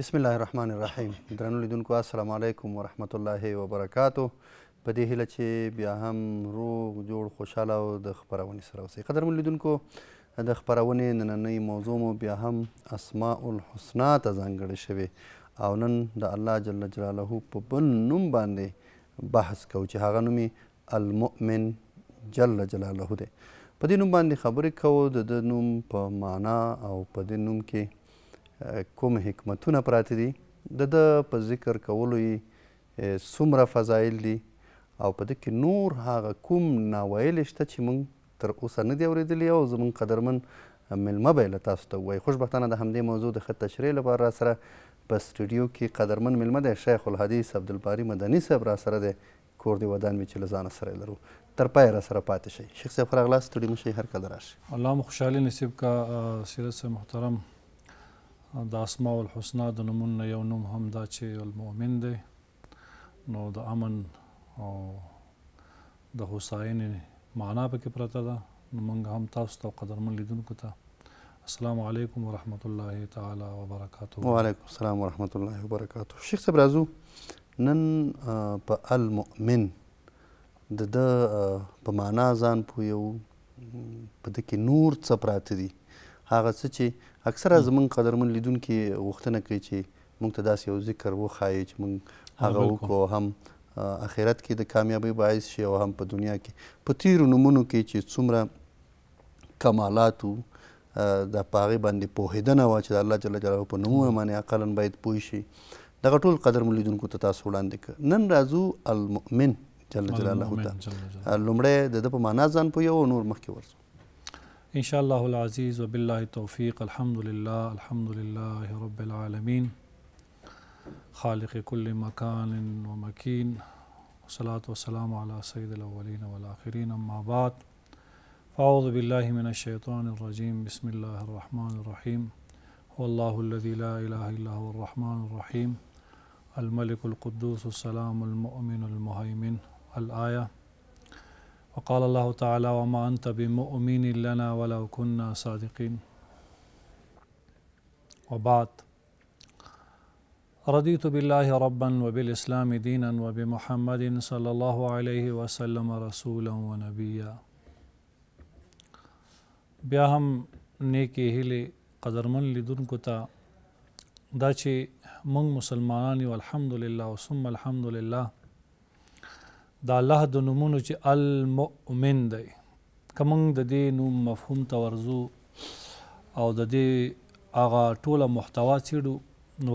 بسم الله الرحمن الرحیم درنو لیدونکو السلام علیکم ورحمت الله وبرکاتو په دې هیله چې بیا هم روغ جوړ خوشاله او د خبرونې سره اوسئ قدرمن لیدونکو د خبرونې نننۍ موضوع مو بیا هم اسماء الحسنا ته ځانګړې شوې او نن د الله جل جلاله په بل نوم باندې بحث کوو چې هغه نوم المؤمن جل جلاله دی په دې نوم باندې خبرې کوو د نوم په معنا او په دې نوم کې کوم حکمتونه پراته دي د ده په ذکر کولو یې څومره فضایل دي او په ده کې نور هغه کوم ناویلې شته چې موږ تر اوسه نه دي اورېدلي او زموږ قدرمن میلمه به یې له تاسو ته ووایي خوشبختانه د همدې موضوع د ښه تشریح لپاره را سره په سټوډیو کې قدرمن میلمه دی شیخ الحدیث عبدالباري مدني صاحب را سره دی کور دی ودان مې چې له ځانه سره لرو تر پای را سره پاتې شئ شیخ صاحب ښه راغلاست سټوډیو مو شئ هر کله راشئ الله مو خوشحالي نصیب کا سیرت صاحب محترم د اسماء الحسنا د نومونه یو نوم هم دا چې المؤمن دی نو د امن او د حسین معنا پکې پرته ده نو موږ هم تاسو ته قدرمن لیدونکو ته السلام علیکم ورحمۃ اللہ تعالی وبرکاتہ وعلیکم السلام ورحمۃ اللہ وبرکاتہ شیخ صاحب رازو نن په المؤمن د د په معنا ځان پویو په دې کې نور څه پراته دي هغه څه چې اکثره زمونږ قدرمن لیدونکي غوښتنه کوي چې موږ ته داسې یو ذکر وښایي چې موږ هغه وکړو هم اخرت کې د کامیابۍ باعث شي او هم په دنیا کې په تیرو نومونو کې چې څومره کمالات وو د پاغه باندې پوهیدنه وا چې د الله جل جلاله په نوم باندې عقلن باید پوه شي دغه ټول قدر ملیدونکو ته تاسو وړاندې نن راځو المؤمن جل جلاله ته لومړی د په معنا ځان پوهیو او نور مخکې ورسو انشاء اللہ العزیز و بلّہ توفیق الحمد للہ الحمد للہ خالق کل مکان و المقانکین صلاۃَ السّلام علیہ الاولین والآخرین اما بعد فاعوذ باللہ من الشیطان الرجیم بسم اللہ الرحمن الرحیم واللہ الذی لا الہ الا هو الرحمن الرحیم الملک القدوس السلام المؤمن المحمن الآیہ وقال الله تعالى وما أنت بمؤمن لنا ولو كنا صادقين وبعد رضيت بالله ربا وبالإسلام دينا وبمحمد صلى الله عليه وسلم رسولا ونبيا بیا هم نیکی هلی قدرمن لیدونکو ته دا چې موږ مسلمانان یو الحمدلله او ثم د الله د نومونو چې المؤمن دی کومنګ د دې نوم مفهوم تورزو او د دې هغه ټوله محتوا چېړو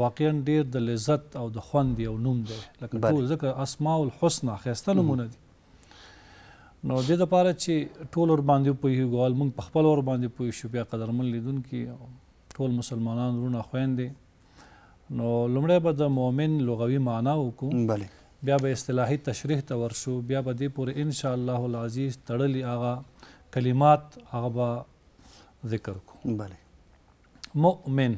واقعا ډیر د لذت او د خوند یو نوم دی لکه ټول ځکه اسماء الحسنا ښایسته نومونه دي نو د دې لپاره چې ټول ور باندې پوهیږو ال موږ په خپل ور باندې پوه شو بیا قدرمن لیدونکي ټول مسلمانان ورونه خويندې نو لومړی به د مؤمن لغوي معنا وکړو بله بیا به اصطلاحي تشریح ته ورسو بیا به دې پورې ان شاء الله العزیز تړلی هغه کلمات هغه به ذکر کو بله مؤمن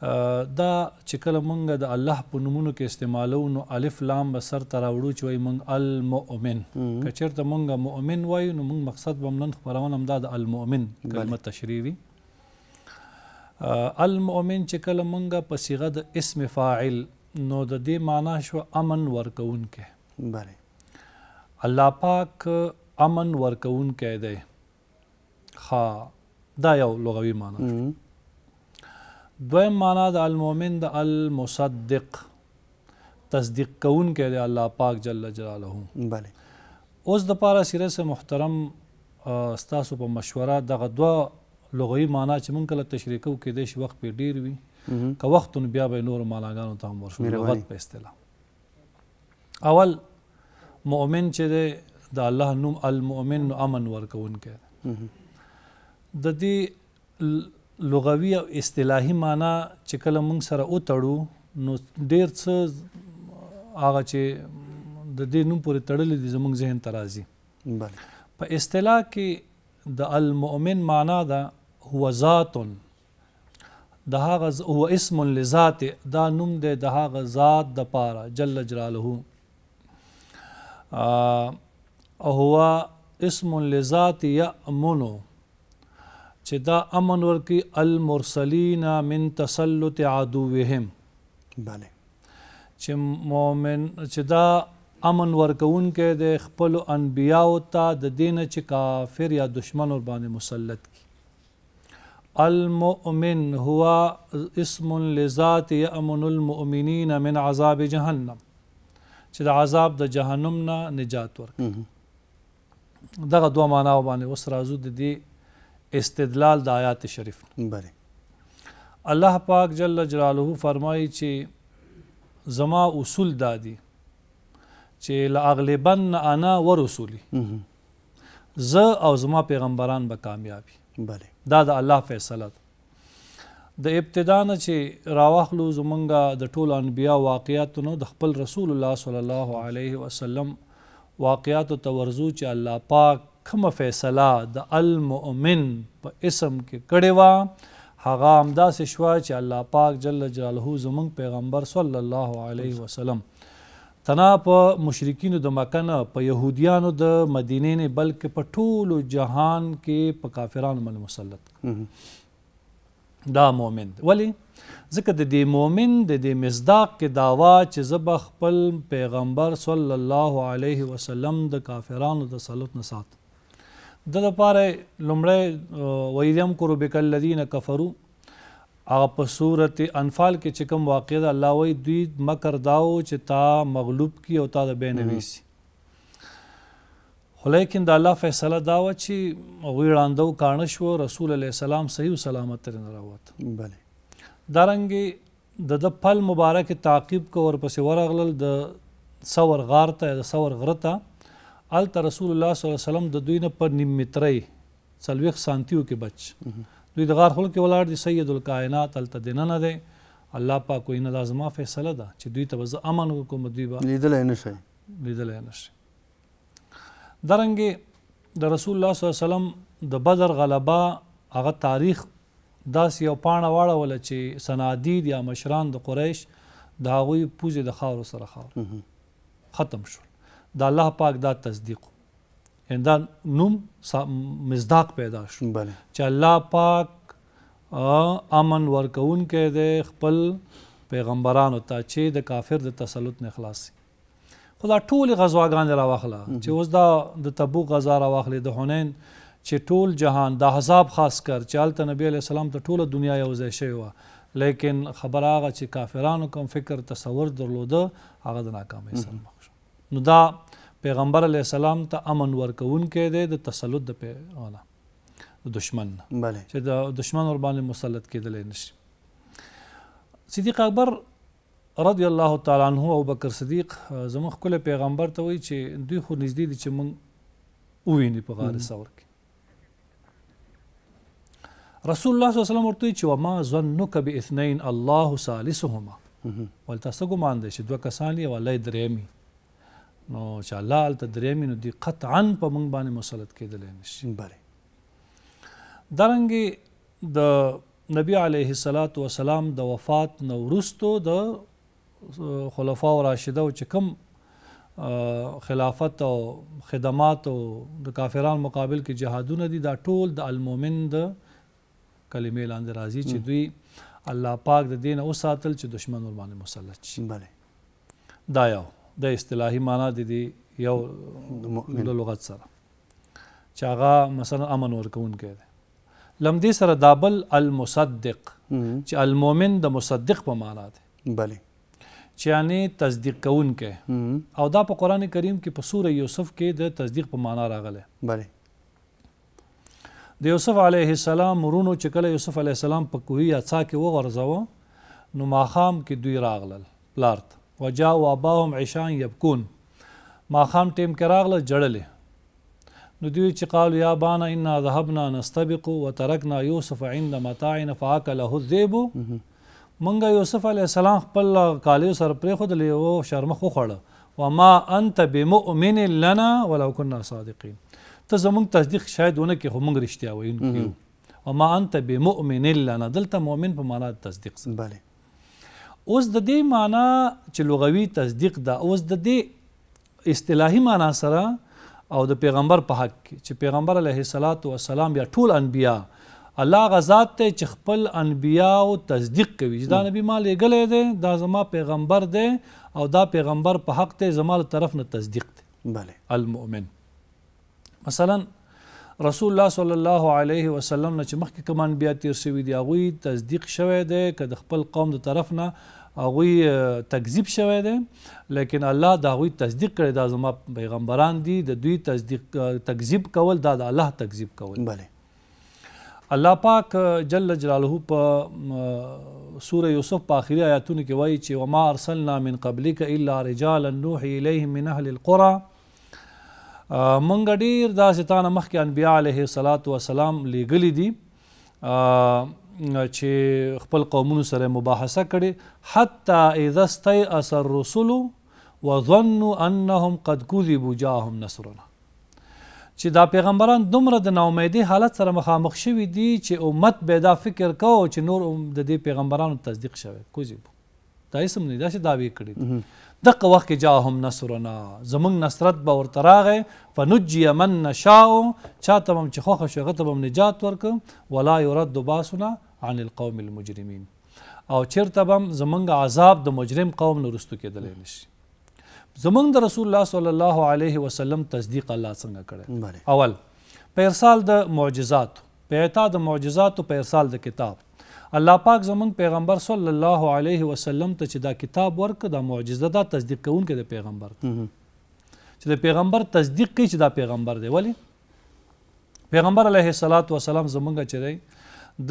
دا چې کله مونږ د الله په نومونو کې استعمالو نو الف لام به سر ته راوړو چې وایي مونږ المؤمن که چېرته مونږ مؤمن وایو نو مونږ مقصد به نن خپرونه هم دا د المؤمن کلمه تشریح وي المؤمن چې کله مونږ په صیغه د اسم فاعل نو د دې معنا شو امن ورکوونکې بله الله پاک امن ورکوونکې دی خا دا یو لغوي معنا دویم معنا د المؤمن د المصدق تصدیق کوونکې دی الله پاک جل جلاله بله اوس د پاره سیره محترم ستاسو په مشوره دغه دوه لغوي معنا چې مونږ کله تشریح کوو کې د وخت په ډیر وي که وختون بیا به نور مالاګانو ته هم ورشو لغت په اصطلاح اول مؤمن چې دی د الله نوم المؤمن نو امن ورکوونکی د دې لغوي او اصطلاحي معنی چې کله موږ سره وتړو نو ډېر څه هغه چې د دې نوم پورې تړلې دي زموږ ذهن ته راځي په اصطلاح کې د المؤمن معنا ده هو ذات د هغه هو اسم لذات دا نوم دی د هغه ذات د پاره جل جلاله او هو اسم لذات یامنو چې دا امن ورکی المرسلین من تسلط عدوهم بله چې مؤمن چې دا امن ورکون کې د خپل انبیاو ته د دین چې کافر یا دشمن ور باندې مسلط کی المؤمن هو اسم لذات یامن المؤمنین من عذاب جهنم چې د عذاب د جهنم نه نجات ورک دغه دوه معنا باندې اوس راځو د دې استدلال د آیات شریف بله الله پاک جل جلاله فرمایي چې زما اصول دادي چې لاغلبن انا ورسولي زه او زما پیغمبران به کامیابی بله دا د الله فیصله ده د ابتدا نه چې راواخلو زمونږ د ټولو انبیا واقعیتونو د خپل رسول الله صلی الله علیه وسلم واقعیاتو ته ورځو چې الله پاک کومه فیصله د المؤمن په اسم کې کړې وه هغه همداسې شوه چې الله پاک جل جلاله زمونږ پیغمبر صلی الله علیه وسلم ثنا په مشرکینو د مکه نه په يهوديانو د مدینې نه بلکې په ټولو جهان کې په کافرانو باندې مسلط دا مؤمن ولی ځکه د دې مؤمن د دې مصداق کې داوا چې زب خپل پیغمبر صلی الله علیه وسلم د کافرانو د سلطنت سات د لپاره لمړی ویدم کرو بکل الذین کفروا هغه په صورت انفال کې چې کوم واقع ده الله وی دوی مکر داو چې تا مغلوب کی او تا د بینويسي ولیکن د الله فیصله دا و چې هغوی ړانده کاڼه شو رسول علیه السلام صحیح سلامت ترې راووت بلې دارنګې د د پل مبارک تعقیب کو ورپسې ورغلل د ثور غار ته د ثور غره ته هلته رسول الله صلی الله علیه وسلم د دوی نه په نیم مترۍ څلوېښت سانتیو کې بچ دوی د غار خلک ولاړ دي سید الکائنات الته دیننه دی الله پاک کوئی نه لازمه فیصله ده چې دوی ته به امن حکوم دوی به لیدل نه شي لیدل نه شي درنګي د رسول الله صلی الله علیه وسلم د بدر غلبا هغه تاریخ داس یو پاڼه واړوله چې سنادید یا مشران د قریش د هغوی پوزې د خاورو سره خاور ختم شول د الله پاک دا تصدیق دا نوم مزداق پیدا شو بله چې الله پاک امن ورکون کې د خپل پیغمبرانو ته چې د کافر د تسلط نه خلاص خدا ټول غزواګان را واخله چې اوس دا د تبوک غزا را واخلې د حنین چې ټول جهان د حزاب خاص کر چالت نبی علی السلام ته ټول دنیا یو ځای شوی و لیکن خبر هغه چې کافرانو کوم فکر تصور درلوده هغه د ناکامۍ سره مخ نو دا پیغمبر علی السلام ته امن ورکون کې دی د تسلط د پیغمبر د دشمن بله چې د دشمن ور باندې مسلط کېدل نشي صدیق اکبر رضی الله تعالی عنہ او بکر صدیق زموږ کله پیغمبر ته وایي چې دوی خو نږدې دي چې مونږ وویني په غار ثور کې رسول الله صلی الله علیه وسلم ورته چې وما ظنک باثنین الله ثالثهما ولته څه ګمان دی چې دوه کسان یې ولای درېمي نو چې الله هلته درېمې نو دوی قطعا په موږ باندې مسلط کېدلی نه شي بلې دارنګې د نبی علیه الصلاۃ وسلام د وفات نه وروستو د خلفا و راشده او چې کوم خلافت او خدمات او د کافران مقابل کې جهادونه دي دا ټول د المؤمن د کلمې لاندې راځي چې دوی الله پاک د دین او ساتل چې دشمن ور باندې مسلط شي بله دا یو د اصطلاحي معنا د دې یو د لغت سره چې هغه مثلا امن ورکوونکی دی لمدې سره دا بل المصدق چې المؤمن د مصدق په معنا دی بله چې یعنی تصدیق کوونکی او دا په قران کریم کې په سوره یوسف کې د تصدیق په معنا راغلی بله د یوسف علیه السلام ورونو چې کله یوسف علیه السلام په کوهي اڅا کې وغورځاوه نو ماخام کې دوی راغلل پلارت وجاءوا اباهم عشان يبكون ما خام ټیم کې راغله جړلې نو دوی چې قالوا يا بانا انا ذهبنا نستبق وتركنا يوسف عند متاعنا فاكله الذئب منګه یوسف علی السلام خپل کالیو سر پرې خود لیو شرم خو خړه وما انت بمؤمن لنا ولو كنا صادقين ته زمونږ تصدیق شاید ونه کې خو مونږ رښتیا وایونکي وما انت بمؤمن لنا دلته مؤمن په معنا تصدیق سره بله اوس د دې معنی چې لغوي تصدیق ده اوس د دې اصطلاحي معنی سره او د پیغمبر په حق کې چې پیغمبر علیه الصلاۃ والسلام یا ټول انبیا الله غزاد ته چې خپل انبیا او تصدیق کوي دا نبی ما لګلې ده دا زما پیغمبر ده او دا پیغمبر په حق ته زما طرف نه تصدیق ده بله المؤمن مثلا رسول الله صلی الله علیه وسلم نه چې مخکې کمان بیا تیر شوی دی هغوی تصدیق شوی دی که د خپل قوم د طرف نه هغوی تکذیب شوی دی لیکن الله د هغوی تصدیق کړی دا زما پیغمبران دي د دوی تصدیق تکذیب کول دا د الله تکذیب کول بله الله پاک جل جلاله په سوره یوسف په اخري آیاتونو کې وایي چې وما ارسلنا من قبلك الا رجالا نوحي اليهم من اهل القرى مونږ ډیر داسې تانه مخکې انبیا علیه الصلاۃ والسلام لیږلی دي چې خپل قومونو سره مباحثه کړي حتی اذا استي اثر رسول وظنوا انهم قد كذبوا جاءهم نصرنا چې دا پیغمبران دومره د ناامیدی حالت سره مخامخ شوي دي چې امت به دا فکر کوو چې نور د دې پیغمبرانو تصدیق شوه کوزیب دا اسم نه دا چې داوی کړی دغه وخت کې جاهم نصرنا زمونږ نصرت به ورته راغې فنجي من نشاء چاته هم چې خوښه شو هغه ته به نجات ورکړو ولا يرد باسنا عن القوم المجرمین او چېرته به زمونږ عذاب د مجرم قوم نه رستو کېدلی نشي زمونږ د رسول الله صلی الله علیه وسلم تصدیق الله څنګه کړی اول په ارسال د معجزات په اعتاد معجزات او په ارسال د کتاب الله پاک زمونږ پیغمبر صلی الله علیه وسلم ته چې دا کتاب ورک دا معجزه دا تصدیق کوونکی د پیغمبر چې د پیغمبر تصدیق کوي چې دا پیغمبر دی ولی پیغمبر علیه الصلاۃ والسلام زمونږ چې دی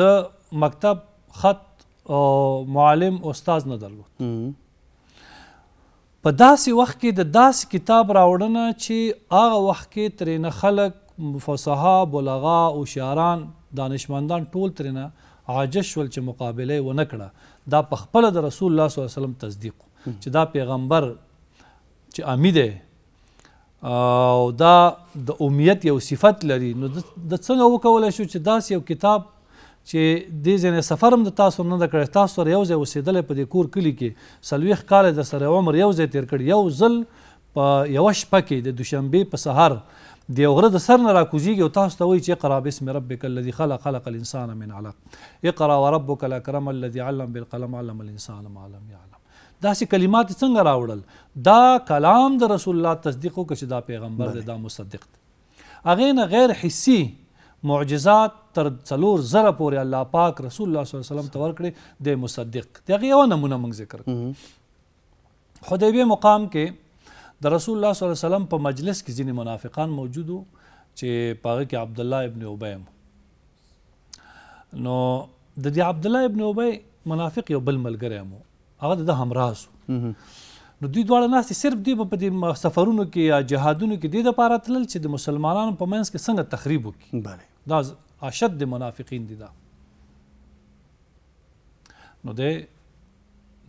د مکتب خط او معلم استاد نه درلود په داسې وخت کې د داسې کتاب راوړنه چې هغه وخت کې ترېنه خلک فصحا بلغا او شاعران دانشمندان ټول ترېنه عاجز شول چې مقابله و نکړه دا په خپل د رسول الله صلی الله علیه وسلم تصدیق چې دا پیغمبر چې امید او دا د امیت یو صفت لري نو د څنګه وکولای شو چې داس یو کتاب چې دې ځنې سفر هم د تاسو نه کړ تاسو یو ځای اوسېدل په دې کور کلی کې سلويخ کال د سره عمر یو ځای تیر کړ یو ځل په یو شپه کې د دوشنبه په سهار د یو غره د سر نه راکوزیږي او تاسو ته وایي چې اقرا باسم ربک الذي خلق خلق الانسان من علق اقرا وربک الاکرم الذي علم بالقلم علم الانسان ما لم يعلم داسې کلمات څنګه راوړل دا کلام د رسول الله تصدیق او چې دا پیغمبر دی دا مصدق دی هغه نه غیر حسي معجزات تر څلور زره پورې الله پاک رسول الله صلی الله علیه وسلم ته ورکړي د مصدق دی هغه یو نمونه موږ ذکر کړو حدیبیه مقام کې د رسول الله صلی الله علیه وسلم په مجلس کې ځینې منافقان موجود وو چې پاغه کې عبد الله ابن ابی نو د دې عبد الله ابن ابی منافق یو بل ملګری مو هغه د همراز نو دوی دواړه ناس صرف دی په دې سفرونو کې یا جهادونو کې د لپاره تلل چې د مسلمانانو په منځ کې څنګه تخریب وکړي بله دا اشد منافقین دي دا نو د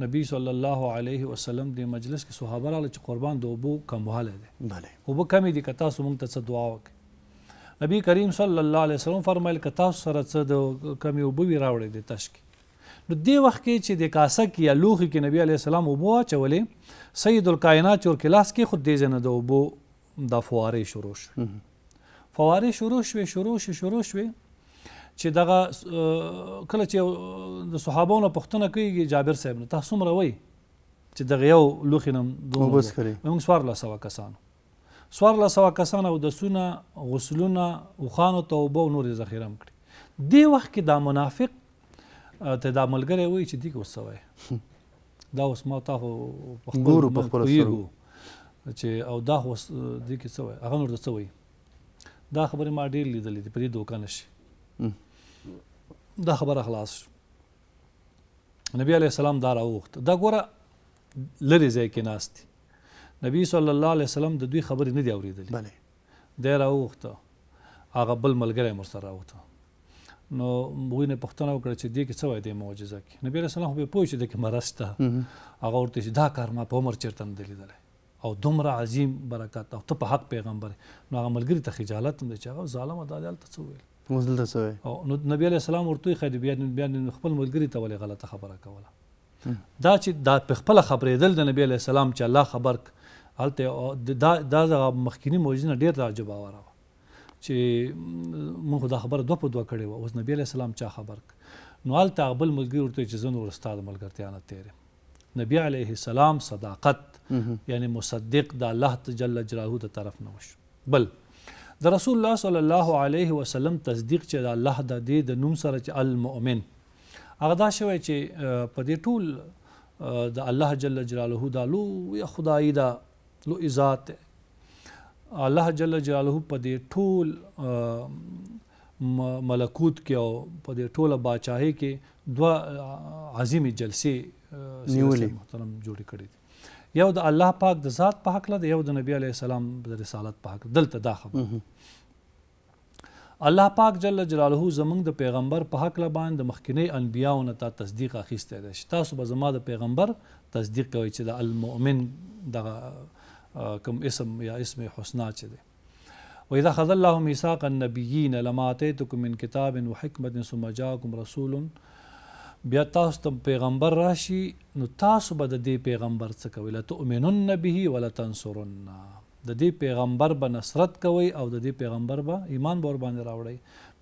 نبی صلی الله علیه وسلم د مجلس کې صحابه را چې قربان د وبو کمواله دي بله وبو کمې دي کتا سو مونږ ته دعا وکړي نبی کریم صلی الله علیه وسلم فرمایل کتا سره څه د کمې وبو وی راوړې دي تشکی نو دی وخت کې چې د کاسه کې یا لوخي کې نبی علی السلام وبو چولې سید الکائنات چور کلاس کې خود دې زنه د وبو د فوارې شروع شو فوارې شروع شوې شروع شوې شروع شوې چې دغه کله چې د صحابو نه پوښتنه کوي جابر صاحب نه تاسو مروي چې دغه یو لوخینم دوه موږ سوار لا سوا کسانو سوار لا سوا کسانو د سونه غسلونه او خانو توبه او نور ذخیره کړی دی وخت کې دا منافق ته دا ملګری وای چې دی کو سوای دا اوس ما تاسو په خپل په خپل چې او دا اوس دی کې سوای هغه نور د سوای دا خبره ما ډیر لیدلې په دې دوکان شي دا خبره خلاص نبی علیه السلام دا راوخت دا ګوره لرې ځای کې ناست نبی صلی الله علیه وسلم د دوی خبرې نه دی اورېدلې بله دی راوخته هغه بل ملګری مر سره راوته نو هغوی نه پوښتنه وکړه چې دې کې څه وایي دې معجزه کې نبی علیه السلام خو بې پوه چې دې کې مرض شته هغه ورته چې دا کار ما په عمر چېرته نه دی لیدلی او دومره عظیم برکت او ته په حق پیغمبر نو هغه ملګري ته خجالت هم دی چې هغه ظالمه دا دلته څه وویل اوس دلته څه وایي او نبی علیه السلام ورته وایي خیر بیا بیا خپل ملګري ته ولې غلطه خبره کوله دا چې دا په خپل خبرېدل د نبی علیه السلام چې الله خبر هلته دا دا د مخکینی معجزه ډیر تعجب آوره چې موږ دا خبره دوه په دوه کړې وه اوس نبی علیه السلام چا خبر نو هلته بل ملګري ورته چې زه نور ستا د ملګرتیا نه تېرم نبی علیه السلام صداقت یعنی مصدق د الله جل جلاله د طرف نه وشو بل د رسول الله صلی الله علیه وسلم تصدیق چې د الله د دې د نوم سره چې المؤمن هغه دا شوی چې په دې ټول د الله جل جلاله د لو یا خدای دا لو ذات الله جل جلاله په دې ټول ملکوت کې او په دې ټوله بادشاہي کې دوه عظیمي جلسې نیولې محترم جوړې کړې دي یو د الله پاک د ذات په حق لري یو د نبی علی السلام د رسالت په حق دلته دا خبره الله پاک جل جلاله زمونږ د پیغمبر په حق لبان د مخکنی انبیانو نه تا تصدیق اخیسته ده تاسو به زما د پیغمبر تصدیق کوي چې د المؤمن دغه کوم اسم یا اسم حسنا چې ده وإذا خذ الله ميثاق النبيين لما آتيتكم من كتاب وحكمة ثم جاءكم رسول بیا تاسو ته پیغمبر راشي نو تاسو به د دې پیغمبر څه کوئ لا تؤمنن به ولا تنصرن د دې پیغمبر به نصرت کوي او د دې پیغمبر به ایمان بور باندې راوړي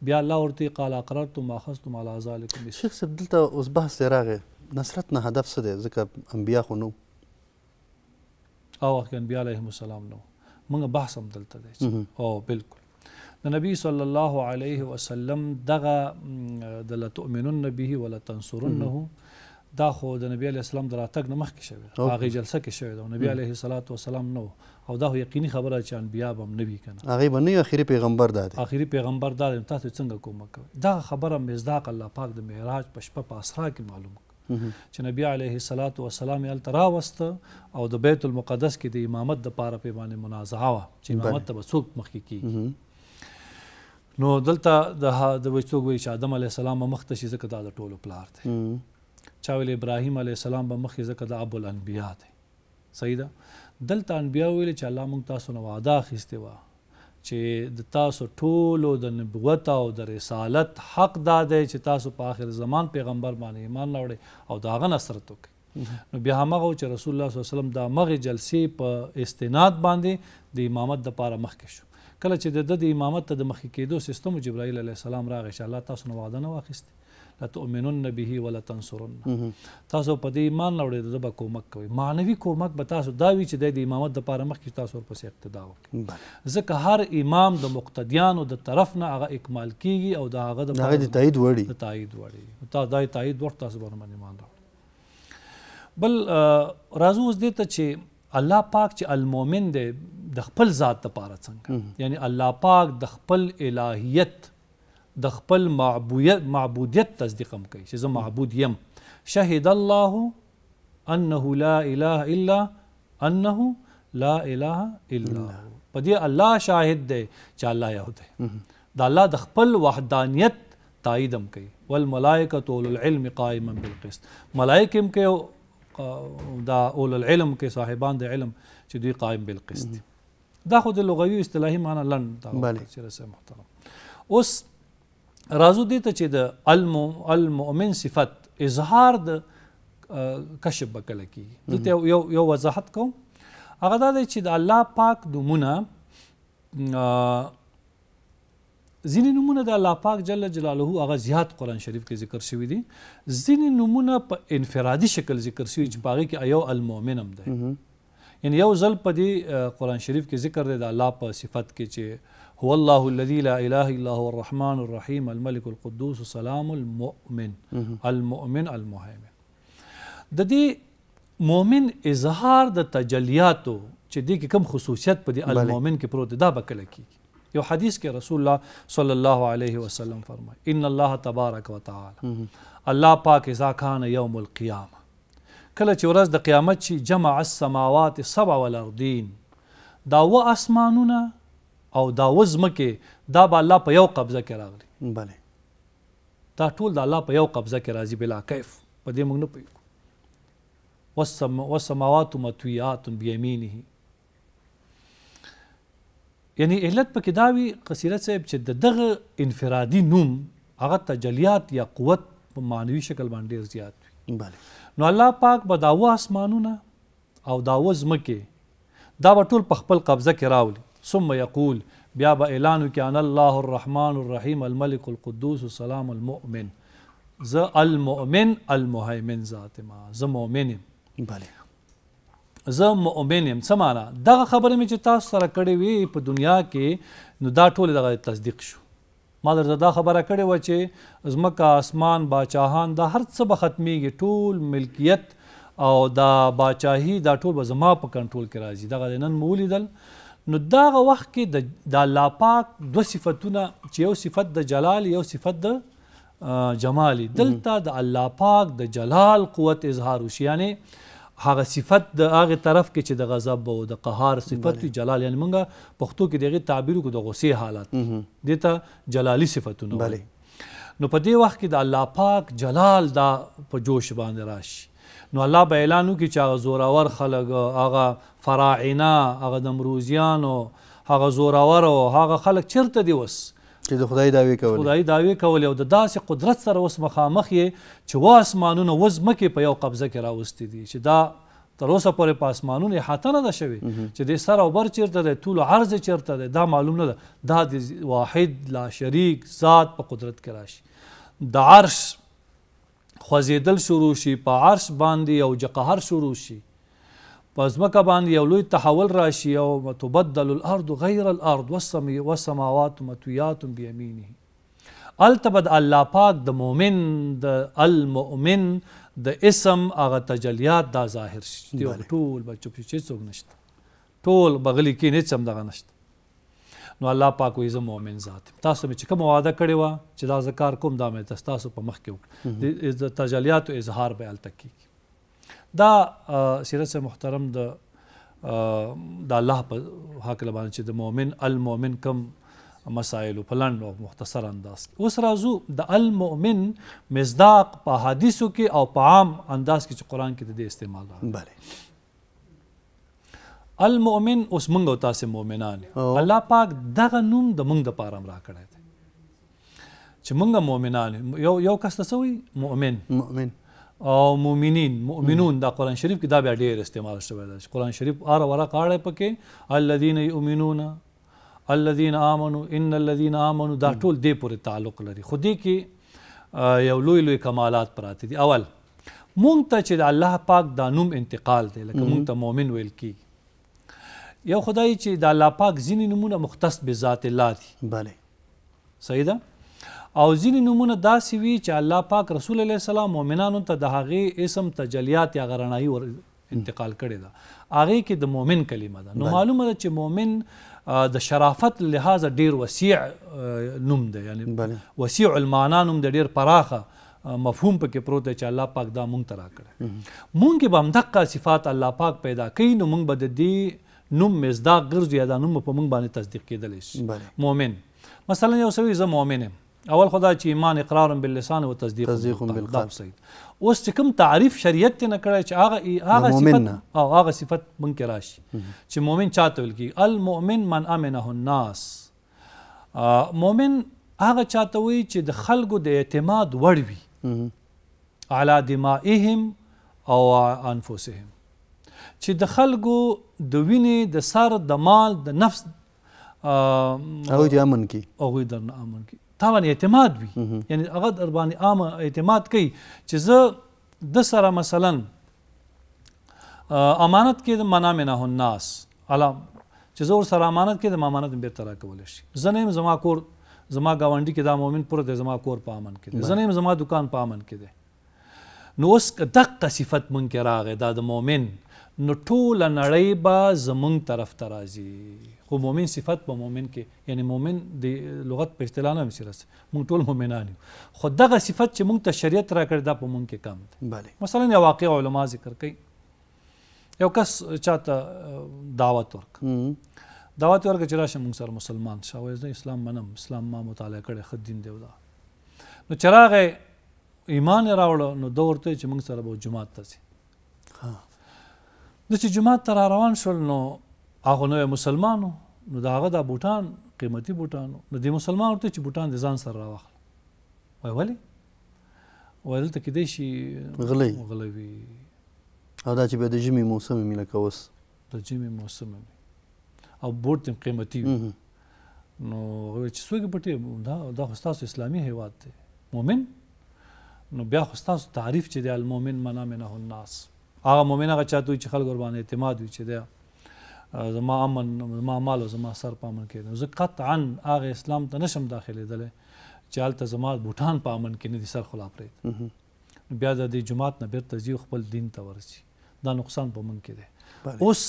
بیا الله ورته قال اقررتم اخذتم على ذلكم شیخ صاحب دلته اوس بحث راغې نصرت نه هدف څه دی ځکه انبیا خو نو او وخت انبیا علیهم السلام نو موږ بحث هم دلته دی او بالکل د نبی صلی الله علیه وسلم دغه د لتؤمنن به ولا تنصرنه دا خو د نبی علی السلام دراتګ نه مخکې شوی هغه جلسه کې شوی د نبی علیه الصلاۃ والسلام نو او دا یقیني خبره چې انبیا به هم نبی کنه هغه باندې اخیری پیغمبر داد اخیری پیغمبر داد تاسو څنګه کومه کوي دا خبره مزداق الله پاک د معراج پشپه پاسرا کې معلوم چې نبی علیه الصلاۃ والسلام یې ترا وست او د بیت المقدس کې د امامت د پاره په باندې منازعه وا چې امامت ته څوک مخکې کی نو دلته د د وڅوک وی چې آدم علی السلام مخته شي زکه د ټولو پلار دی چا ویل ابراهیم علی السلام به مخه زکه د ابو الانبیاء دی صحیح ده دلته انبیاء ویل چې الله مونږ تاسو نو وعده اخیسته و چې د تاسو ټولو د نبوت او د رسالت حق داده چې تاسو په آخر زمان پیغمبر باندې ایمان راوړئ او داغه نصرت وکړئ نو بیا هغه چې رسول الله صلی الله علیه وسلم دا مغه جلسې په استناد باندې د امامت د پاره مخکې شو کله چې د د امامت ته د مخکې کېدو سیستم جبرائیل علیه السلام راغی چې الله تاسو نه وعده نه واخیست لا تؤمنون به ولا تنصرون تاسو په دې ایمان لورې د به کومک کوي مانوي کومک به تاسو دا وی چې د امامت د پاره مخکې تاسو ورپسې اقتدا وکړي ځکه هر امام د مقتدیانو د طرف نه هغه اکمال کیږي او د هغه د هغه د تایید وړي د تایید وړي تاسو د تایید ورته تاسو باندې ایمان راوړي بل راځو اوس دې ته چې الله پاک چې المؤمن دی د خپل ذات لپاره څنګه یعنی الله پاک د خپل الہیت د خپل معبودیت معبودیت تصدیق هم کوي چې زه معبود یم شهد الله انه لا اله الا انه لا اله الا هو په دې الله شاهد دی چې الله یو دی د الله د خپل وحدانیت تاییدم کوي والملائکه طول العلم قائما بالقسط ملائکه هم کوي دا اول العلم کې صاحبان د علم چې دوی قائم بالقسط دا خو د لغوي اصطلاحي معنی لن دا چې محترم اوس رازو دي ته چې د الم المؤمن صفت اظهار د کشف بکل کی دلته یو یو وضاحت کوم هغه دا دی چې د الله پاک دومونه ځینې نمونه د الله پاک جل جلاله هغه زیات قران شریف کې ذکر شوی دي ځینې نمونه په انفرادي شکل ذکر شوی چې باغی کې ایو المؤمن هم ده یعنی یو ځل په دې قران شریف کې ذکر دی د الله په صفت کې چې هو الله الذي لا اله الا هو الرحمن الرحيم الملك القدوس السلام المؤمن المؤمن المهيمن د دې مؤمن اظهار د تجلیاتو چې دې کوم خصوصیت په دې المؤمن کې پروت ده دا به کله کیږي یو حدیث کې رسول الله صلی الله علیه وسلم فرمایي ان الله تبارک وتعالى الله پاک اذا کان یوم القیامه کله چې ورځ د قیامت شي جمع السماوات سبع والارضین دا و اسمانونه او دا و ځمکې دا به الله په یو قبضه کې راغلي بله دا ټول د الله په یو قبضه کې راځي بلا کیف په دې موږ نه پوهیږو والسماوات مطویات بیمینه یعنی علت پکې دا وي قصیره صاحب چې د دغه انفرادي نوم هغه تجلیات یا قوت په معنوي شکل باندې زیات وي بله نو الله پاک به داوه اسمانونه او داوه ځمکې دا به ټول په خپل قبضه کې راولي ثم یقول بیا به اعلان وکړي ان الله الرحمن الرحیم الملک القدوس السلام المؤمن زه المؤمن المهیمن ذات ما زه مؤمن بله زه مؤمن یم څه معنا دغه خبره مې چې تاسو سره کړې وي په دنیا کې نو دا ټول دغه تصدیق شو ما درته دا خبره کړې و چې ځمکه اسمان باچاهان دا هر څه به ختمیږي ټول ملکیت او دا باچاهي دا ټول به زما په کنټرول کې راځي دغه نن مو ولیدل نو دغه وخت کې د د الله پاک دوه صفاتونه چې یو صفت د جلال یو صفت د جمالي دلته د الله پاک د جلال قوت اظهار وشي یعنی هغه صفت د هغه طرف کې چې د غضب او د قهار صفت وي جلال یعنی مونږه پښتو کې دغه تعبیر کو د غصې حالت دته جلالي صفتونه بله نو په دې وخت کې د الله پاک جلال دا په جوش باندې راشي نو الله به اعلان وکړي چې هغه زوراور خلک هغه فراعنه هغه د امروزیانو هغه زوراور او هغه خلک چیرته دی وس چې د خدای داوی کول خدای داوی کول او د داسې قدرت سره اوس مخامخ یې چې و اسمانونه و ځمکې په یو قبضه کې راوستي دي چې دا تر اوسه پورې په اسمانونو احاطه نه ده شوې چې د سر او بر چیرته دی طول عرض چیرته دی دا معلوم نه ده دا د واحد لا شریک ذات په قدرت کې راشي د عرش خوځېدل شروع شي په عرش باندې او جقهر شروع شي په ځمکه باندې یو لوی تحول راشي او تبدل الارض غیر الارض والسماوات مطویات بیمینه الته بد الله پاک د مؤمن د المؤمن د اسم هغه تجلیات دا ظاهر شي ټول بچو چې څوک نشته ټول بغلی کې نه چم دغه نشته نو الله پاک وي زه مؤمن ذات تاسو مې چې کوم وعده کړې و چې دا ذکر کوم دا مې تاسو په مخ کې وکړ د تجلیات او اظهار به التکی دا سیرت محترم د د الله په حق باندې چې د مؤمن المؤمن کم مسائل په لاند او مختصر انداز اوس راځو د المؤمن مصداق په حدیثو کې او په عام انداز کې چې قران کې د استعمال راځي بله المؤمن اوس موږ او تاسو مؤمنان الله پاک دغه نوم د موږ د پاره را کړی دی چې موږ مؤمنان یو یو کس ته سوی مؤمن مؤمن او مؤمنین مؤمنون دا قران شریف کې دا بیا ډېر استعمال شوی دی قران شریف ار ورا قاړه پکې الذين يؤمنون الذين امنوا ان الذين امنوا دا ټول دې پورې تعلق لري خو دې کې یو لوی لوی کمالات پراته دي اول مونږ ته چې د الله پاک دا نوم انتقال دی لکه مونږ ته مؤمن ویل کیږي یو خدای چې د الله پاک ځینې نومونه مختص به ذات الله دي بله صحیح ده او ځینې نمونه داسې وي چې الله پاک رسول الله سلام مؤمنانو ته د هغې اسم تجلیات یا غرنایي ور انتقال کړی ده هغې کې د مؤمن کلمه ده نو معلومه ده چې مؤمن د شرافت لحاظه ډیر وسیع نوم دی یعنی وسیع المعنا نوم دی ډیر پراخه مفهوم پکې پروت دی چې الله پاک دا مونږ ته راکړی مونږ کې به همدقه صفات الله پاک پیدا کوي نو مونږ به د دې نوم مزداق ګرځو یا دا نوم په مونږ باندې تصدیق کېدلی شي مؤمن مثلا یو سړی زه مؤمن یم اول خدای چې ایمان اقرار باللسان او تصدیق تصدیق بالقلب اوس چې کوم تعریف شریعت نه کړی چې هغه هغه صفت او هغه صفت مونږ کې راشي چې مؤمن چاته ویل کی المؤمن من امنه الناس مؤمن هغه چاته وی چې د خلکو د اعتماد وړ وي علی دمائهم او انفسهم چې د خلکو د وینې د سر د مال د نفس او د امن کې او د امن کې تا باندې اعتماد وي یعنی هغه در باندې عام اعتماد کوي چې زه د سره مثلا امانت کې منا منه الناس الا چې زه ور سره امانت کې د امانت به تر کول شي زنه زما کور زما گاونډي کې دا مؤمن پر د زما کور په امن کې دی زنه زما دکان په امن کې دی نو اوس دقه صفت مونږ کې راغی دا د مؤمن نو ټول نړۍ به زمونږ طرف ته راځي خو مؤمن صفت په مؤمن کې یعنی مؤمن د لغت په اصطلاح نه مسرس مونږ ټول مؤمنان یو خو دغه صفت چې مونږ ته شریعت راکړ دا په مونږ کې کم ده بله مثلا یو واقع علما ذکر کوي یو کس چاته دعوت ورک دعوت ورک چې راشه مونږ سره مسلمان شه وایي اسلام منم اسلام ما مطالعه کړی خد دین دی ولا نو چراغ ایمان راوړ نو دور ته چې مونږ سره به جمعه ته سي ها د چې جمعه تر روان شول نو هغه نو مسلمانو نو داغه د بوتان قیمتي بوتانو نو د مسلمان ورته چې بوتان د ځان سره راوخل وای ولی وای دلته کې دی شي غلی غلی وي او دا چې به د ژمي موسم مې لکه اوس د ژمي موسم مې او بوت هم قیمتي وي نو چې څوک پټي دا د خستاسو اسلامي هیواد دی مؤمن نو بیا خو تاسو تعریف چې دی المؤمن منامنه الناس هغه مؤمن هغه چاته چې خلک قربان اعتماد وي چې دی زما امن زما مال او زما سر په امن کې زه قطعا هغه اسلام ته نشم داخلېدلی چې هلته زما بوټان په امن کې نه دي سر خو لا پرېږدي بیا د دې جومات نه بېرته ځي خپل دین ته ورځي دا نقصان په من کې دی اوس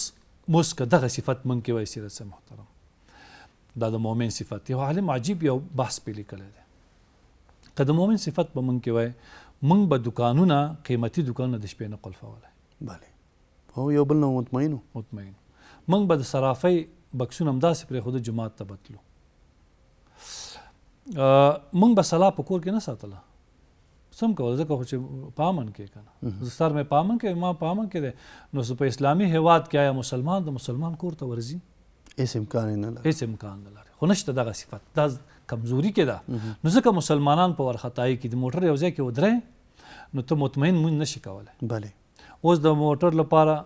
موس که دغه صفت من کې وایي سیرت صاحب محترم دا د مؤمن صفت یو عالم عجیب یو بحث پې لیکلی دی که د مؤمن صفت په من کې وای موږ به دوکانونه قیمتي دوکانونه د شپې نه قلفولی بله هو یو بل نه مطمئن مطمئن موږ به د صرافۍ بکسونه همداسې پرېښودو جومات ته بتلو موږ به سلا په کور کې نه ساتله سم کول ځکه خو چې پامن کې کنه زه سر مې پامن کې ما پامن کې دی نو په اسلامي هیواد کې آیا مسلمان د مسلمان کور ته ورځي هیڅ امکان نه لري هیڅ امکان نه لري خو نشته دغه صفت دا کمزوري کې ده نو ځکه مسلمانان په ورختای کې د موټر یو ځای کې ودرې نو ته مطمئن مون نشي کولای بله اوس د موټر لپاره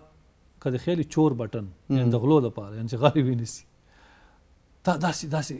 که د خیالي چور بټن یعنې د غلو لپاره یعنې چې غالي وینیسي تا داسې داسې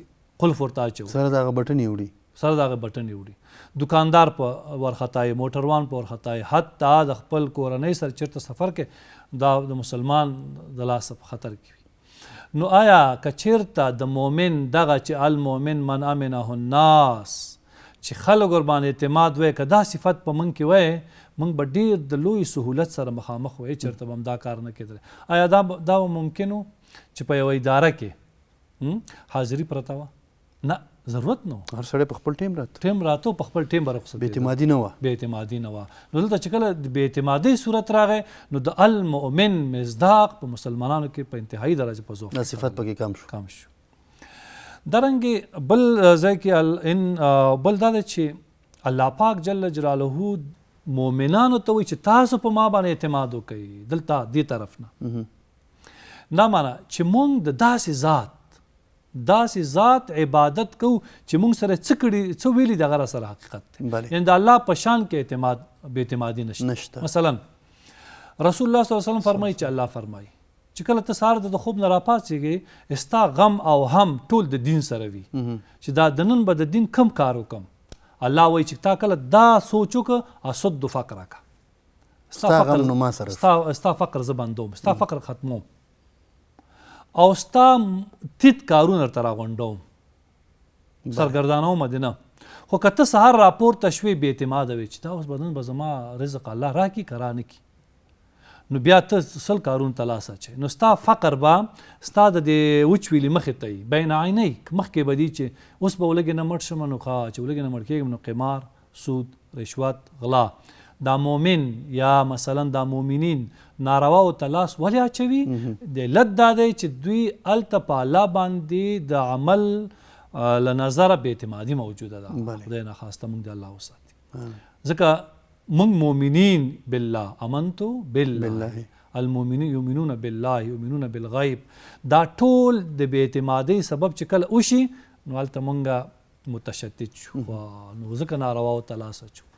قلف ورته اچوي سره د هغه بټن یې وړي سره دغه بټن وړي دکاندار په ورختای موټروان په ورختای حتی د خپل کورنۍ سره چیرته سفر کې دا د مسلمان د لاس په خطر کې نو آیا کچیرته د مؤمن دغه چې المؤمن من امنه الناس چې خلک ور باندې اعتماد وای که دا صفت په من کې وای موږ به ډیر د لوی سهولت سره مخامخ وای چیرته به دا کار نه کېدل آیا دا دا ممکن و چې په یوه اداره کې حاضری پرته وه نه ضرورت نو هر سړی په خپل ټیم رات ټیم راتو په خپل ټیم بر رخصت بیتمادی نه و بیتمادی نه و نو دلته چې کله د بیتمادی صورت راغې نو د المؤمن مصداق په مسلمانانو کې په انتهایی درجه په زور صفات پکې کم شو کم شو درنګي بل ځای کې ان بل دا چې الله پاک جل جلاله مؤمنانو ته وایي چې تاسو په ما باندې اعتماد وکړئ دلته دې طرف نه نه معنا چې مونږ د داسې ذات داسې ذات عبادت کو چې مونږ سره څه کړي څه ویلي دغه سره حقیقت دی یعنی د الله په شان کې اعتماد بې اعتمادي نشته نشته مثلا رسول الله صلی الله علیه وسلم فرمایي چې الله فرمایي چې کله ته سهار د خوب نه راپاڅېږې ستا غم او هم ټول د دین سره وي چې دا د نن به د دین کم کار وکم الله وایي چې تا کله دا سوچ وکړه اسد فقرک ستا فقر نو ما سره ستا ستا فقر زبندوم ستا فقر ختموم او ستا تیت کارونه تر غونډوم سرګردانو مدینه خو کته سهار راپور تشوی به اعتماد وي چې دا اوس بدن به زما رزق الله راکی کرانه کی نو بیا ته سل کارون تلاسه چي نو ستا فقر با ستا د وچ ویلې مخې ته بین عینی مخکې بدی چې اوس به ولګې نه مړ شم نو ښا چې ولګې نه مړ کېږم نو قمار سود رشوت غلا دا مؤمن یا مثلا دا مؤمنین ناروا او تلاس ولی اچوي د لد دا دی چې دوی الته پالا باندې د عمل له نظر به اعتمادي موجوده ده خدای نه خواسته موږ د الله وساتي ځکه موږ مؤمنین بالله امنتو بالله, بالله. المؤمنین یؤمنون بالله یؤمنون بالغیب دا ټول د بې اعتمادۍ سبب چې کله وشي نو هلته موږ متشدد شو نو ځکه نارواو تلاسه شو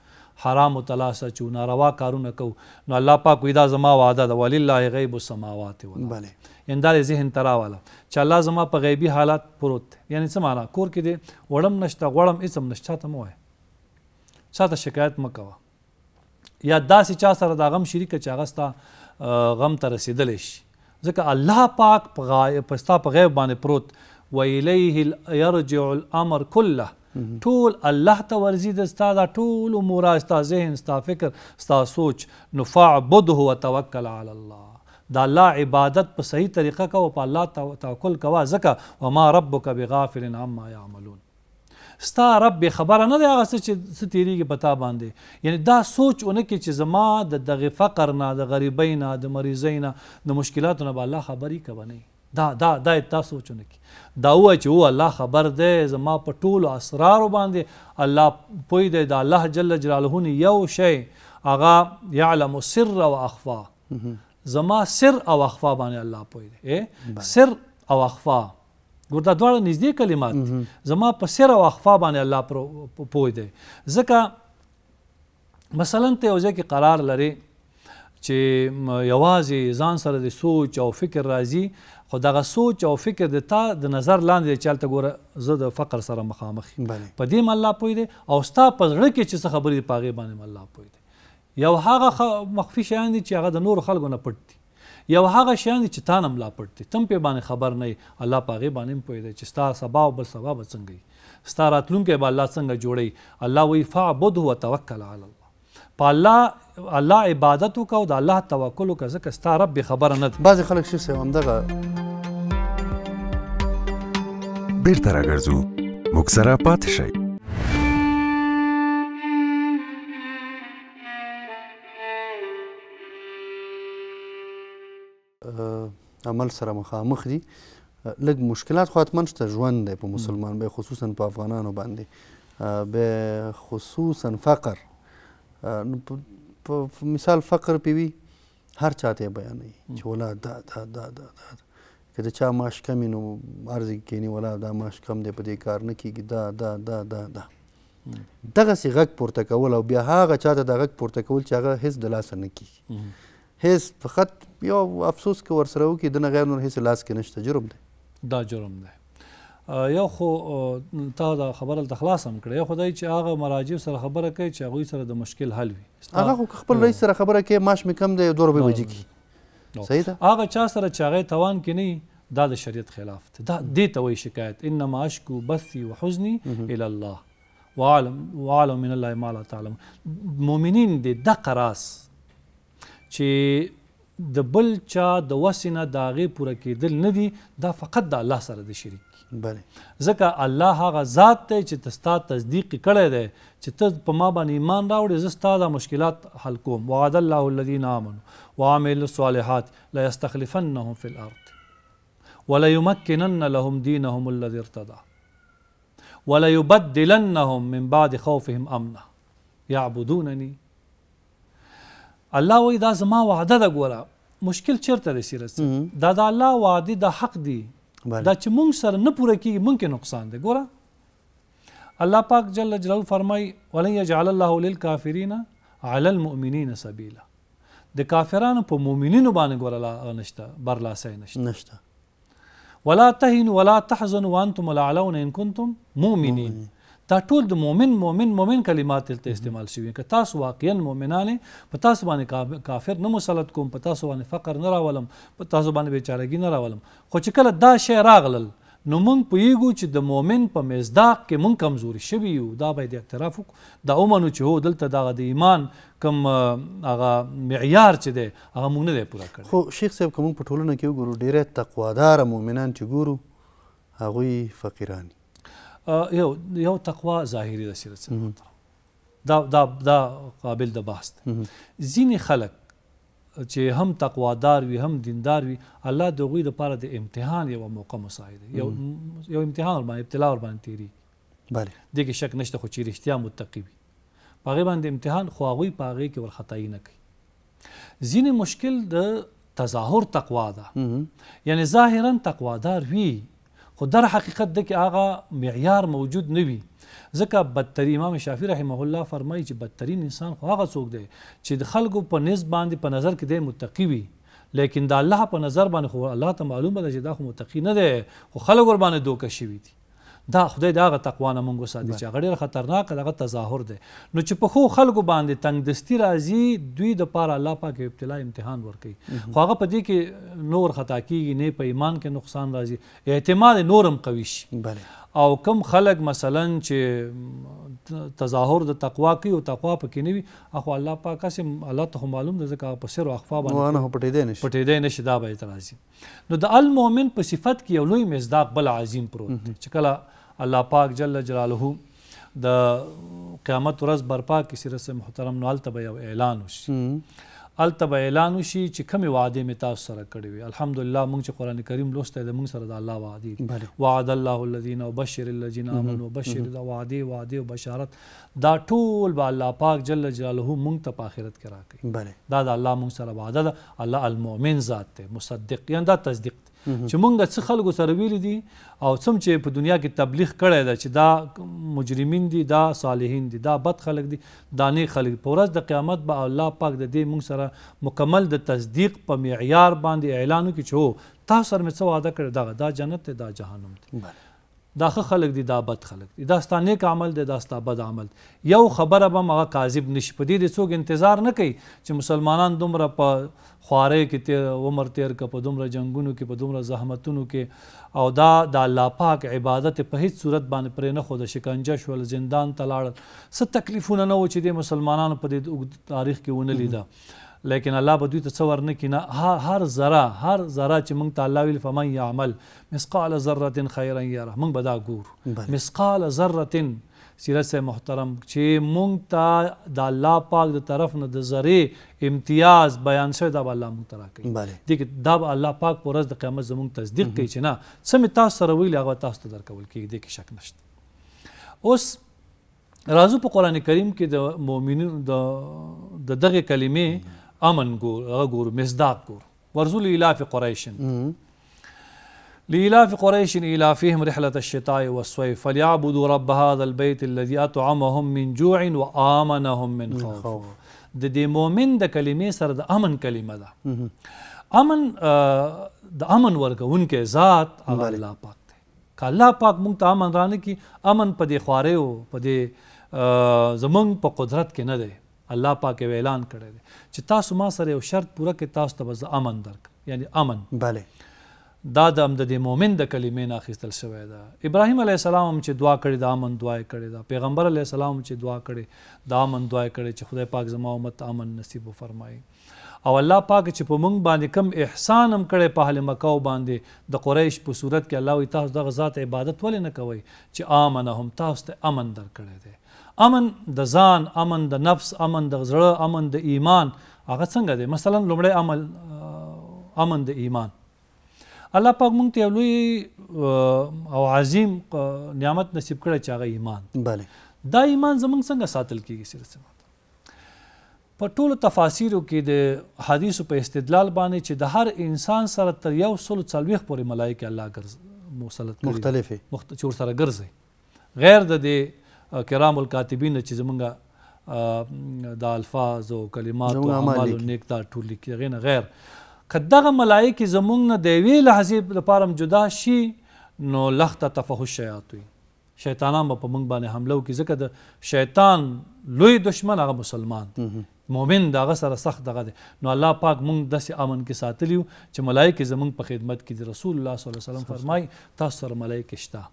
حرام تلاسه شو ناروا کارونه کو نو الله پاک وی دا زما وعده ده ولله غیب السماوات والارض یعنی دا ذهن ترا والا چې الله زما په غیبی حالات پروت یعنی څه معنا کور کې دی وړم نشته غوړم هیڅ هم نشته ته مه وایه چاته شکایت مه کوه یا داسې چا سره دا غم شریک چې هغه ستا غم ته رسیدلی شي ځکه الله پاک په ستا په غیب باندې پروت وإليه يرجع الأمر كله ټول الله ته ورزي د ستا دا ټول امور ستا ذهن ستا فکر ستا سوچ نو فاعبده وتوکل علی الله دا الله عبادت په صحیح طریقه کوه په الله توکل کوه ځکه وما ربک بغافل عما يعملون ستا رب به خبره نه دی هغه څه چې ستیریږي پتا باندې یعنی دا سوچونه کې چې زما د دغه فقر نه د غریبۍ نه د مریضۍ نه د مشکلاتو نه به الله خبري کوي دا دا دا تاسو سوچونه کې دا وای چې او الله خبر دی زما په ټولو اسرار باندې الله پوی دی دا الله جل جلاله نه یو شی هغه يعلم سر او اخفا زما سر او اخفا باندې الله پوی دی سر او اخفا ګور دا دواړه نږدې کلمات زما په سر او اخفا باندې الله پوه دی ځکه مثلا ته یو ځای کې قرار لري چې یوازې ځان سره د سوچ او فکر راځي خو دغه سوچ او فکر د تا د نظر لاندې چلته ګوره زه د فقر سره مخامخ یم په دې م الله پوه دی او ستا په زړه کې چې څه خبرې دي په هغې باندې م الله پوه دی یو هغه مخفي شیان دي چې هغه د نورو خلکو نه پټ دي یو هغه شیان چې تا نه ملا پټ دي تم په باندې خبر نه الله پاغه باندې هم پوهیږي چې ستا سبا او بل سبا به څنګه ستا راتلونکی به الله څنګه جوړي الله وی فعبده وتوکل علی الله په الله الله عبادت وکاو د الله توکل وکړه ځکه ستا رب خبره نه ده بعضې خلک شي سم دغه بیرته راګرځو موږ سره پاتې شئ عمل سره مخامخ دي لږ مشکلات خو حتمن شته ژوند دی په مسلمان به خصوصا په افغانانو باندې به خصوصا فقر په مثال فقر پیوي هر چاته بیان نه چې ولا دا دا دا دا, دا. کله چا ماش کم نو ارزي کینی ولا دا ماش کم دی په دې کار نه کیږي دا دا دا دا دا دغه سی غک پورته کول او بیا هغه چاته د غک پورته کول چې هغه هیڅ د لاس نه کیږي هیڅ فقط یو افسوس کې ورسره وکړي دنه غیر نور هیڅ لاس کې نشته جرم دی دا جرم دی یو خو تا دا خبره د خلاص هم کړی خدای چې هغه مراجع سره خبره کوي چې هغه سره د مشکل حل وي هغه خو خپل رئیس سره خبره کوي ماش مې کم دی دور به وځي کی صحیح ده هغه چا سره چې هغه توان کې نه دا د شریعت خلاف دی دا دې ته وایي شکایت انما اشکو بثي وحزني الى الله وعلم وعلم من الله ما لا تعلم مؤمنین دې د قراس چې د بل چا د وسینه داغه پوره کېدل نه دي دا فقط د الله سره د شریک بله ځکه الله هغه ذات ته چې تستا تصدیق کړی دی چې ته په ما باندې ایمان راوړې زه ستا دا مشکلات حل کوم وعد الله الذین آمنوا وعملوا الصالحات لا یستخلفنهم فی الارض ولا یمکنن لهم دینهم الذی ارتضى ولا یبدلنهم من بعد خوفهم امنا یعبدوننی الله وای دا زما وعده ده ګوره مشکل چیرته دی سیرس دا د الله وعده د حق دی دا چې مونږ سره نه پوره کیږي مونږ کې نقصان دی ګوره الله پاک جل جلاله فرمای ولن يجعل الله للكافرين على المؤمنين سبيلا د کافرانو په مؤمنینو باندې ګوره لا نشته برلاسه نشته نشته ولا تهن ولا تحزن وانتم الاعلون ان كنتم مؤمنين, مؤمنين. دا ټول د مؤمن مؤمن مؤمن کلمات تلته استعمال شوی که تاسو واقعا مؤمنانه په تاسو باندې کافر نه مسلط کوم په تاسو باندې فقر نه راولم په تاسو باندې بیچارهګي نه راولم خو چې کله دا شی راغلل نو مونږ پوهیږو چې د مؤمن په مزداق کې مونږ کمزوري شوي یو دا باید اعتراف وکړو دا ومنو چې هو دلته دغه د ایمان کم هغه معیار چې دی هغه مونږ نه دی پوره کړی خو شیخ صاحب که مونږ په ټولنه کې وګورو ډېری تقواداره مؤمنان چې ګورو هغوی فقیران دي یو یو تقوا ظاهري د سیرت سره دا دا دا قابل د بحث ځینې خلک چې هم تقوادار وي هم دیندار وي الله د غوی د پاره د امتحان یو موقع مساعده یو یو امتحان باندې ابتلا ور باندې تیری بله دغه شک نشته خو چې رښتیا متقی وي پاغه باندې امتحان خو هغه پاغه کې ور خدای نه کوي ځینې مشکل د تظاهر تقوا ده یعنی ظاهرا تقوادار وي خو در حقیقت د کې هغه معیار موجود نه وي ځکه بدترین امام شافعي رحمه الله فرمایي چې بدترین انسان خو هغه څوک دی چې د خلکو په نس باندې په نظر کې د متقی وي لیکن د الله په نظر باندې خو الله ته معلومه ده چې دا خو متقی نه دی خو خلک ور باندې دوکه شوي دي دا خدای دا غ تقوا نه مونږ ساتي چې غړي خطرناک دغه تظاهر دی نو چې په خو خلکو باندې تنگ دستی راځي دوی د پاره الله پاک ابتلا امتحان ورکړي خو هغه په دې کې نور خطا کیږي نه په ایمان کې نقصان راځي اعتماد نورم قوي شي او کم خلک مثلا چې تظاهر د تقوا کوي او تقوا پکې نه وي اخو الله پاک سم الله ته معلوم ده ځکه په سر او اخفا باندې پټې دی نشي پټې دی نشي دا به اعتراضي نو د المؤمن په صفت کې یو لوی مزداق بل عظیم پروت چې کله الله پاک جل جلاله د قیامت ورځ برپا کې سره محترم نو الته یو اعلان وشي الته به اعلان وشي چې کوم وعده می تاسو سره کړی وي الحمدلله موږ چې قران کریم لوسته د موږ سره د الله وعده دي وعد الله الذين وبشر الذين امنوا وبشر د وعده وعده او بشارت دا ټول به الله پاک جل جلاله موږ ته په آخرت کې راکړي دا د الله موږ سره وعده ده الله المؤمن ذات ته مصدق یان دا تصدیق چې مونږ څه خلکو سره ویل دي او سم چې په دنیا کې تبلیغ کړی دی چې دا مجرمین دي دا صالحین دي دا بد خلک دي دا نه خلک په ورځ د قیامت به الله پاک د دې مونږ سره مکمل د تصدیق په معیار باندې اعلان وکړي چې تاسو سره مې څه وعده کړی دا دا جنت دی دا جهنم دی دا خلک دي دا بد خلک دي دا ستا نیک عمل دی دا ستا بد عمل یو خبره به هم هغه کاذب نشي په دې دې څوک انتظار نه کوي چې مسلمانان دومره په خوارۍ کې تیر عمر تیر که په دومره جنگونو کې په دومره زحمتونو کې او دا د الله پاک عبادت په هیڅ صورت باندې پرې نه ښوده شکنجه شول زندان ته لاړل څه تکلیفونه نه وو چې دې مسلمانانو په دې تاریخ کې ونه لیده لیکن الله به دوی ته څور نه کینه هر ذره هر ذره چې موږ ته الله ویل فمن يعمل مثقال ذره خيرا يره موږ به دا ګورو مثقال ذره سیرت محترم چې موږ ته د الله پاک د طرف نه د ذره امتیاز بیان شوی دا به الله موږ ته راکړي دي دا به الله پاک پر ورځ د قیامت زموږ تصدیق کوي چې نه څه مې تاسو سره ویل هغه تاسو ته درکول کېږي دې کې شک نشته اوس راځو په قران کریم کې د مؤمنینو د دغه کلمې امن ګور هغه ګور مزداد ګور ورزول الاف قريش لإلاف قريش إلافهم رحلة الشتاء والصيف فليعبدوا رب هذا البيت الذي أطعمهم من جوع وآمنهم من خوف د دې مؤمن د کلمې سره د امن کلمه ده امن د امن ورکوونکې ذات هغه الله پاک دی که الله پاک موږ ته امن رانه کی امن په دې خوارې او په دې زمونږ په قدرت کې نه دی الله پاک اعلان کړی دی چې تاسو ما سره یو شرط پوره کې تاسو ته به امن درک یعنی امن بله دا د امد د مؤمن د کلمې نه اخیستل شوی ده ابراهیم علیه السلام چې دعا کړې د امن دعا کړې ده پیغمبر علیه السلام چې دعا کړې د امن دعا کړې چې خدای پاک زما امت امن نصیب وفرمایي او الله پاک چې په موږ باندې کم احسان هم کړی په اهل مکه باندې د قریش په صورت کې الله وي تاسو دغه ذات عبادت ولې نه کوئ چې امنهم تاسو ته امن درکړی دی امن د ځان امن د نفس امن د زړه امن د ایمان هغه څنګه دی مثلا لومړی عمل امن د ایمان الله پاک مونږ ته لوی او عظیم نعمت نصیب کړی چې هغه ایمان بله دا ایمان زمونږ څنګه ساتل کیږي سره په ټولو تفاسیرو کې د حدیثو په استدلال باندې چې د هر انسان سره تر یو سل څلوېښت پورې ملایکې الله ګرځ مسلط مختلفې مخت... چې ورسره ګرځي غیر د دې کرام الکاتبین چې زمونږ د الفاظ او کلمات او اعمال نیک دا ټول لیکي غیر غیر کداغه ملائک زمونږ نه د وی لحظه لپاره جدا شي نو لخت تفحش شیاطین شیطانان په موږ باندې حمله وکړي ځکه د شیطان لوی دشمن هغه مسلمان مؤمن دغه سره سخت دغه دی نو الله پاک مونږ داسې امن کې ساتلی چې ملائک زمونږ په خدمت کې دي رسول الله صلی الله علیه وسلم فرمای تاسو سره ملائک شته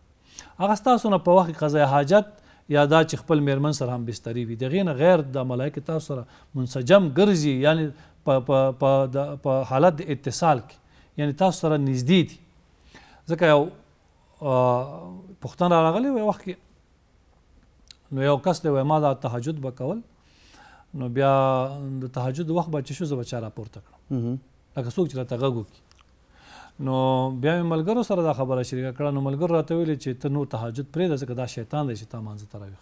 هغه ستاسو نه په وخت قضای حاجت یا دا چې خپل میرمن سره هم بستری وي دغې نه غیر د ملایکې تاسو سره منسجم ګرځي یعنی په حالت د اتصال کې یعنی تاسو سره نږدې دي ځکه یو پښتون راغلی و وخت کې نو یو کس دی ما دا تهجد به کول نو بیا د تهجد وخت به چې شو زه به چا راپورته کړم لکه څوک چې راته غږ وکړي نو بیا ملګرو سره دا خبره شریکه کړه نو ملګرو راته ویل چې ته نو تهجد پرې د څه دا شیطان دی چې تا مانځ ته راوي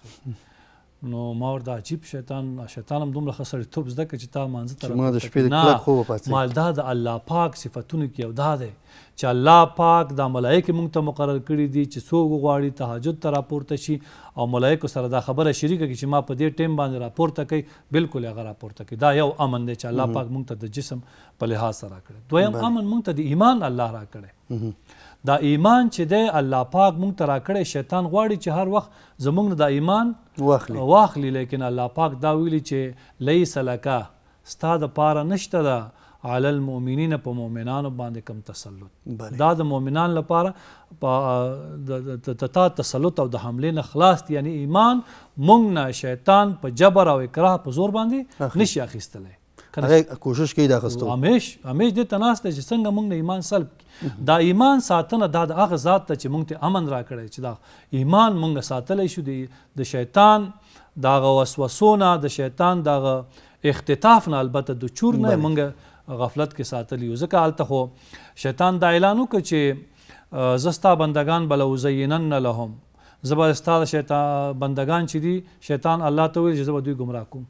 نو ما ورته عجیب شیطان شیطان هم دومره خسرې توپ زده چې تا مانځه تر ما د شپې د کله خو پاتې مال دا د الله پاک صفاتونه کې یو دا دی چې الله پاک د ملائکه مونږ ته مقرر کړی دي چې څوک غواړي تهجد ته راپورته شي او ملائکه سره دا خبره شریکه کې چې ما په دې ټیم باندې راپورته کوي بالکل هغه راپورته کوي دا یو امن دی چې الله پاک مونږ ته د جسم په لحاظ سره کړی دویم امن مونږ ته د ایمان الله را کړی دا ایمان چې دی الله پاک مونږ ته راکړی شیطان غواړي چې هر وخت زمونږ دا ایمان واخلي واخلي لیکن الله پاک دا ویلي چې لیس لکا ستا د پاره نشته ده علی المؤمنین په مؤمنانو باندې کم تسلط دا د مؤمنان لپاره د تا تسلط او د حمله نه خلاص یعنی ایمان مونږ نه شیطان په جبر او اکراه په زور باندې نشي اخیستلی هغه کوشش کوي دا خستو همیش همیش د تناسته چې څنګه موږ د ایمان سلب دا ایمان ساتنه دا د هغه ذات ته چې موږ ته امن راکړي چې دا ایمان موږ ساتلی شو د شیطان دا وسوسونه د شیطان دا اختطاف نه البته د چور نه موږ غفلت کې ساتلی یو ځکه الته خو شیطان دا اعلان وکړي چې زستا بندگان بل وزینن لهم زبر استاد شیطان بندگان چې دي شیطان الله ته ویل چې زبر دوی گمراه کوم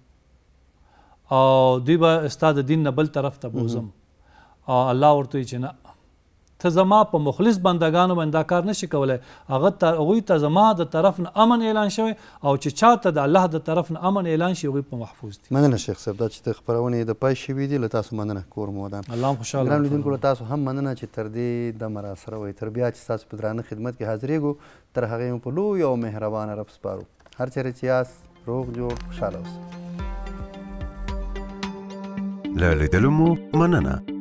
او دوی به ستا د دین نه بل طرف ته بوزم او الله ورته چې نه ته زما په مخلص بندگانو باندې دا کار نشي کولای هغه هغوی ته زما د طرف نه امن اعلان شوی او چې چاته د الله د طرف نه امن اعلان شي هغوی په محفوظ دي مننه شیخ صاحب دا چې خپرونې د پای شوي دي له تاسو مننه کوم ودان الله خوشاله ګران لیدونکو له تاسو هم مننه چې تر دې د مرا سره وي تر بیا چې تاسو په درانه خدمت کې حاضرېږو تر هغې مو په لوی او مهربان رب سپارو هر چیرې چې یاست روغ جوړ خوشاله اوسئ له لیدلو مو مننه